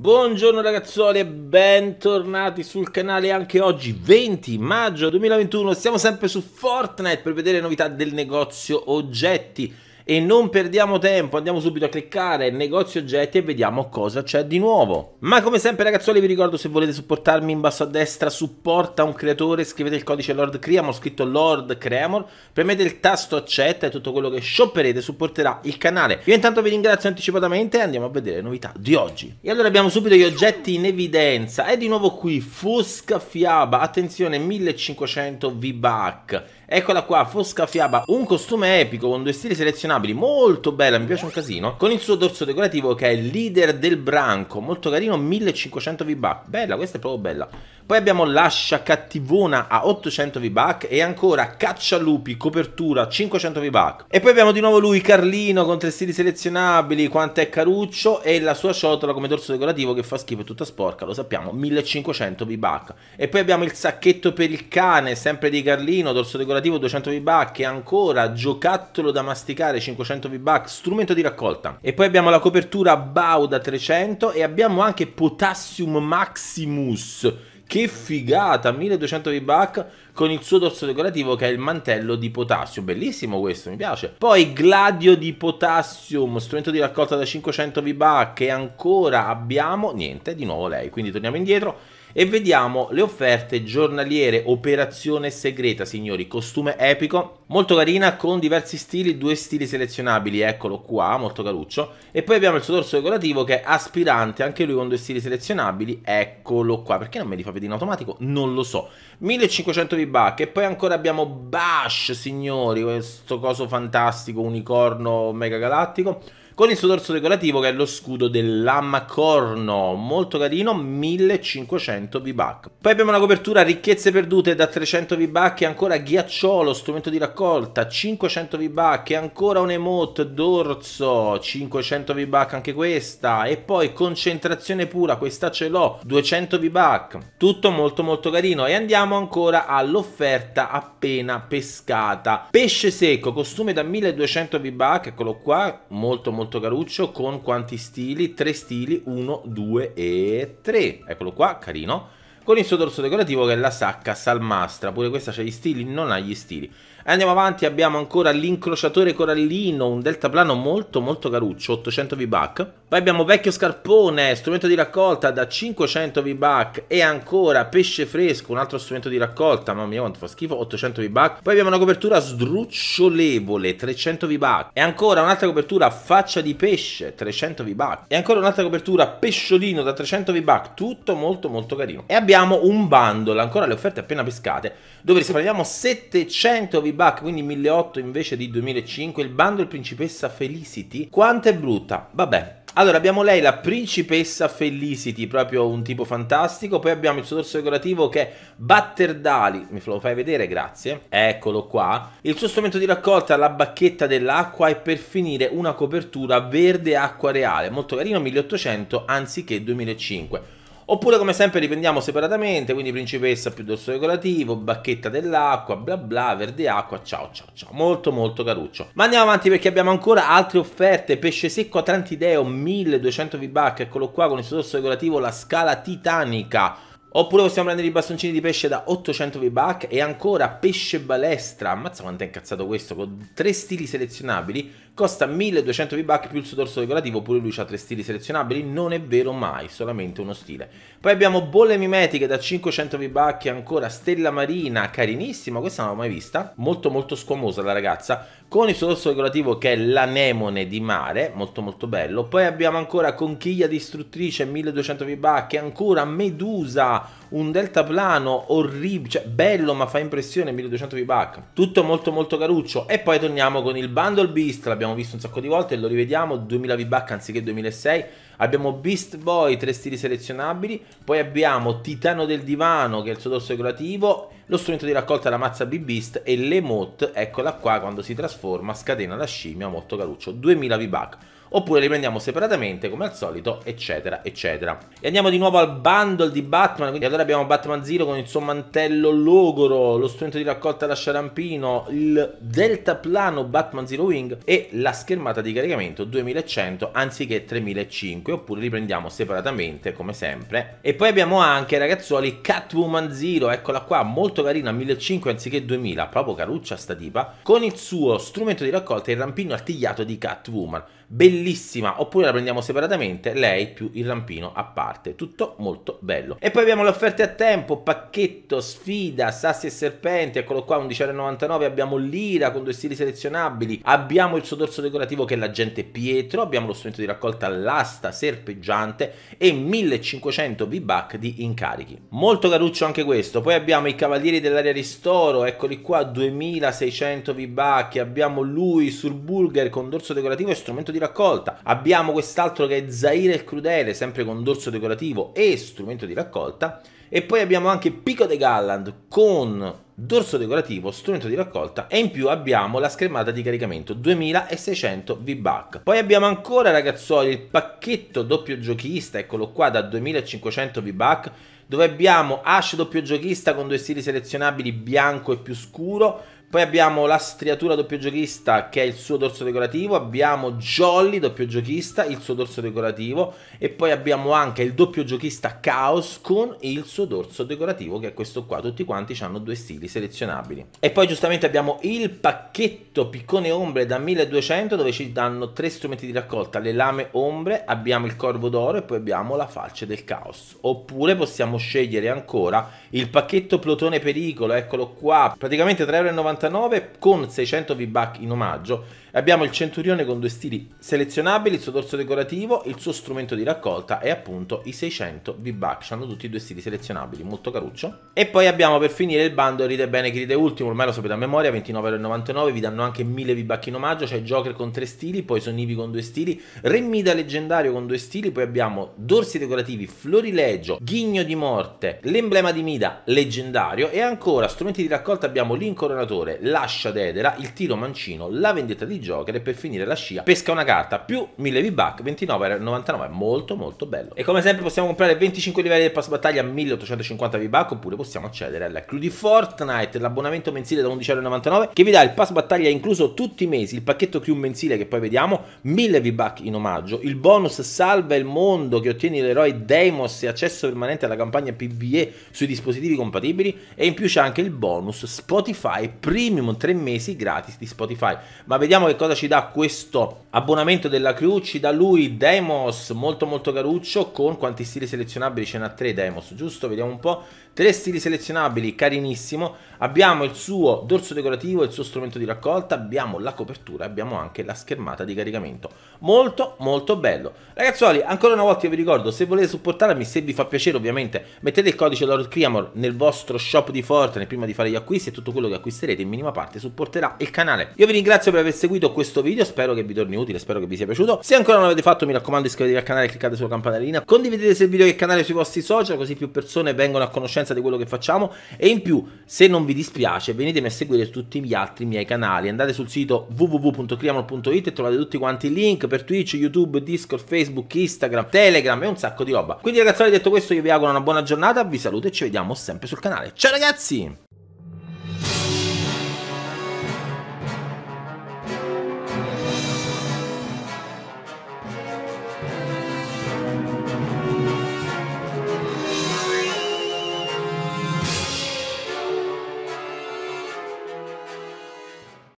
Buongiorno ragazzuoli e bentornati sul canale anche oggi 20 maggio 2021 siamo sempre su Fortnite per vedere novità del negozio oggetti e non perdiamo tempo, andiamo subito a cliccare negozio oggetti e vediamo cosa c'è di nuovo. Ma come sempre ragazzuoli vi ricordo se volete supportarmi in basso a destra, supporta un creatore, scrivete il codice Lord Creamor, scritto Lord Creamor, premete il tasto accetta e tutto quello che shopperete supporterà il canale. Io intanto vi ringrazio anticipatamente e andiamo a vedere le novità di oggi. E allora abbiamo subito gli oggetti in evidenza. E di nuovo qui Fosca Fiaba, attenzione 1500 V-Buck. Eccola qua, Fosca Fiaba, un costume epico con due stili selezionati collezionabili, molto bella, mi piace un casino, con il suo dorso decorativo che è il leader del branco, molto carino, 1500 V-Buck, bella, questa è proprio bella. Poi abbiamo Lascia Cattivona a 800 V-Buck e ancora Caccialupi copertura 500 V-Buck. E poi abbiamo di nuovo lui Carlino con tre stili selezionabili, quanto è caruccio e la sua ciotola come dorso decorativo che fa schifo e tutta sporca, lo sappiamo, 1500 V-Buck. E poi abbiamo il sacchetto per il cane, sempre di Carlino, dorso decorativo 200 V-Buck e ancora giocattolo da masticare 500 V-Buck, strumento di raccolta. E poi abbiamo la copertura Bauda 300 e abbiamo anche Potassium Maximus che figata, 1200 V-Buck con il suo dorso decorativo che è il mantello di potassio. Bellissimo questo, mi piace. Poi Gladio di potassium, strumento di raccolta da 500 V-Buck e ancora abbiamo niente, di nuovo lei. Quindi torniamo indietro e vediamo le offerte giornaliere, operazione segreta signori, costume epico, molto carina con diversi stili, due stili selezionabili, eccolo qua, molto caruccio e poi abbiamo il suo dorso decorativo che è aspirante, anche lui con due stili selezionabili, eccolo qua, perché non me li fa vedere in automatico? Non lo so, 1500 V-Buck e poi ancora abbiamo Bash signori, questo coso fantastico, unicorno mega galattico con il suo dorso decorativo che è lo scudo dell'Ammacorno, molto carino, 1500 V-Buck. Poi abbiamo una copertura ricchezze perdute da 300 V-Buck e ancora ghiacciolo, strumento di raccolta, 500 V-Buck e ancora un emote dorso, 500 V-Buck anche questa e poi concentrazione pura, questa ce l'ho, 200 V-Buck. Tutto molto molto carino e andiamo ancora all'offerta appena pescata. Pesce secco, costume da 1200 V-Buck, eccolo qua, molto molto molto caruccio con quanti stili? Tre stili, 1, 2 e 3. Eccolo qua, carino. Con il suo dorso decorativo che è la sacca salmastra, pure questa c'ha gli stili, non ha gli stili. Andiamo avanti, abbiamo ancora l'incrociatore corallino, un deltaplano molto molto caruccio, 800 V-Buck. Poi abbiamo vecchio scarpone, strumento di raccolta da 500 V-Buck e ancora pesce fresco, un altro strumento di raccolta, mamma mia quanto fa schifo, 800 V-Buck. Poi abbiamo una copertura sdrucciolevole, 300 V-Buck. E ancora un'altra copertura faccia di pesce, 300 V-Buck. E ancora un'altra copertura pesciolino da 300 V-Buck, tutto molto molto carino. E abbiamo un bundle, ancora le offerte appena pescate, dove risparmiamo 700 V-Buck V-Buck, quindi 1800 invece di 2005, il bundle principessa Felicity, quanto è brutta, vabbè. Allora abbiamo lei, la principessa Felicity, proprio un tipo fantastico, poi abbiamo il suo dorso decorativo che è Batterdali, mi lo fai vedere, grazie, eccolo qua, il suo strumento di raccolta, la bacchetta dell'acqua e per finire una copertura verde acqua reale, molto carino, 1800 anziché 2005 Oppure come sempre riprendiamo separatamente, quindi principessa più dorso decorativo, bacchetta dell'acqua, bla bla, verde acqua, ciao ciao ciao, molto molto caruccio. Ma andiamo avanti perché abbiamo ancora altre offerte, pesce secco a Trantideo 1200 V-Buck, eccolo qua con il suo dorso decorativo la scala titanica Oppure possiamo prendere i bastoncini di pesce da 800 V-Buck e ancora pesce balestra. Ammazza quanto è incazzato questo, con tre stili selezionabili. Costa 1200 V-Buck più il suo dorso decorativo, pure lui ha tre stili selezionabili. Non è vero mai, solamente uno stile. Poi abbiamo bolle mimetiche da 500 V-Buck e ancora stella marina, carinissima. Questa non l'ho mai vista, molto molto squamosa la ragazza. Con il suo dorso decorativo che è l'anemone di mare, molto molto bello. Poi abbiamo ancora conchiglia distruttrice 1200 V-Buck e ancora medusa fa un deltaplano orribile, cioè bello ma fa impressione 1200 V-Buck. Tutto molto molto caruccio e poi torniamo con il Bundle Beast, l'abbiamo visto un sacco di volte e lo rivediamo, 2000 V-Buck anziché 2006. Abbiamo Beast Boy, tre stili selezionabili, poi abbiamo Titano del Divano che è il suo dorso decorativo, lo strumento di raccolta la mazza B-Beast e l'emote, eccola qua quando si trasforma, scatena la scimmia, molto caruccio, 2000 V-Buck oppure li prendiamo separatamente come al solito, eccetera, eccetera. E andiamo di nuovo al bundle di Batman, quindi allora abbiamo Batman Zero con il suo mantello logoro, lo strumento di raccolta da Sciarampino, il deltaplano Batman Zero Wing e la schermata di caricamento 2100 anziché 3005, oppure li prendiamo separatamente come sempre. E poi abbiamo anche ragazzuoli Catwoman Zero, eccola qua, molto carina, 1500 anziché 2000, proprio caruccia sta tipa, con il suo strumento di raccolta e il rampino artigliato di Catwoman bellissima, oppure la prendiamo separatamente, lei più il rampino a parte, tutto molto bello. E poi abbiamo le offerte a tempo, pacchetto, sfida, sassi e serpenti, eccolo qua, 11,99 abbiamo l'ira con due stili selezionabili, abbiamo il suo dorso decorativo che è l'agente Pietro, abbiamo lo strumento di raccolta all'asta serpeggiante e 1500 V-Buck di incarichi. Molto caruccio anche questo, poi abbiamo i cavalieri dell'area ristoro, eccoli qua, 2600 V-Buck, abbiamo lui sul burger con dorso decorativo e strumento di di raccolta. Abbiamo quest'altro che è Zaire il Crudele, sempre con dorso decorativo e strumento di raccolta. E poi abbiamo anche Pico de Galland con dorso decorativo, strumento di raccolta e in più abbiamo la schermata di caricamento 2600 V-Buck. Poi abbiamo ancora ragazzuoli il pacchetto doppio giochista, eccolo qua da 2500 V-Buck dove abbiamo Ash doppio giochista con due stili selezionabili bianco e più scuro poi abbiamo la striatura doppio giochista che è il suo dorso decorativo, abbiamo Jolly doppio giochista, il suo dorso decorativo e poi abbiamo anche il doppio giochista Chaos con il suo dorso decorativo che è questo qua, tutti quanti hanno due stili selezionabili. E poi giustamente abbiamo il pacchetto piccone ombre da 1200 dove ci danno tre strumenti di raccolta, le lame ombre, abbiamo il corvo d'oro e poi abbiamo la falce del caos. Oppure possiamo scegliere ancora il pacchetto plotone pericolo, eccolo qua, praticamente 3,99€ 99 con 600 V-Buck in omaggio abbiamo il Centurione con due stili selezionabili, il suo dorso decorativo, il suo strumento di raccolta e appunto i 600 V-Buck, hanno tutti e due stili selezionabili, molto caruccio. E poi abbiamo per finire il bando Ride Bene Ride Ultimo, ormai lo sapete a memoria, 29,99, vi danno anche 1000 V-Buck in omaggio, c'è cioè Joker con tre stili, poi Sonivi con due stili, Remida leggendario con due stili, poi abbiamo dorsi decorativi, florilegio, ghigno di morte, l'emblema di Mida leggendario e ancora strumenti di raccolta abbiamo l'incoronatore giocatore lascia Dedera, il tiro mancino, la vendetta di Joker e per finire la scia pesca una carta più 1000 V-Buck, 29,99, molto molto bello. E come sempre possiamo comprare 25 livelli del pass battaglia a 1850 V-Buck oppure possiamo accedere alla crew di Fortnite, l'abbonamento mensile da 11,99€ che vi dà il pass battaglia incluso tutti i mesi, il pacchetto crew mensile che poi vediamo, 1000 V-Buck in omaggio, il bonus salva il mondo che ottieni l'eroe Deimos e accesso permanente alla campagna PvE sui dispositivi compatibili e in più c'è anche il bonus Spotify Premium premium, tre mesi gratis di Spotify. Ma vediamo che cosa ci dà questo abbonamento della crew. Ci dà lui Demos, molto molto caruccio, con quanti stili selezionabili? Ce n'ha tre Demos, giusto? Vediamo un po'. Tre stili selezionabili, carinissimo. Abbiamo il suo dorso decorativo, il suo strumento di raccolta, abbiamo la copertura, abbiamo anche la schermata di caricamento. Molto molto bello. Ragazzuoli, ancora una volta io vi ricordo, se volete supportarmi, se vi fa piacere ovviamente, mettete il codice Lord nel vostro shop di Fortnite prima di fare gli acquisti e tutto quello che acquisterete in minima parte supporterà il canale. Io vi ringrazio per aver seguito questo video, spero che vi torni utile, spero che vi sia piaciuto. Se ancora non l'avete fatto mi raccomando iscrivetevi al canale e cliccate sulla campanellina. Condividete se il video e il canale sui vostri social così più persone vengono a conoscenza di quello che facciamo e in più se non vi dispiace venitemi a seguire tutti gli altri miei canali. Andate sul sito www.criamol.it e trovate tutti quanti i link per Twitch, YouTube, Discord, Facebook, Instagram, Telegram e un sacco di roba. Quindi ragazzi, detto questo io vi auguro una buona giornata, vi saluto e ci vediamo sempre sul canale. Ciao ragazzi!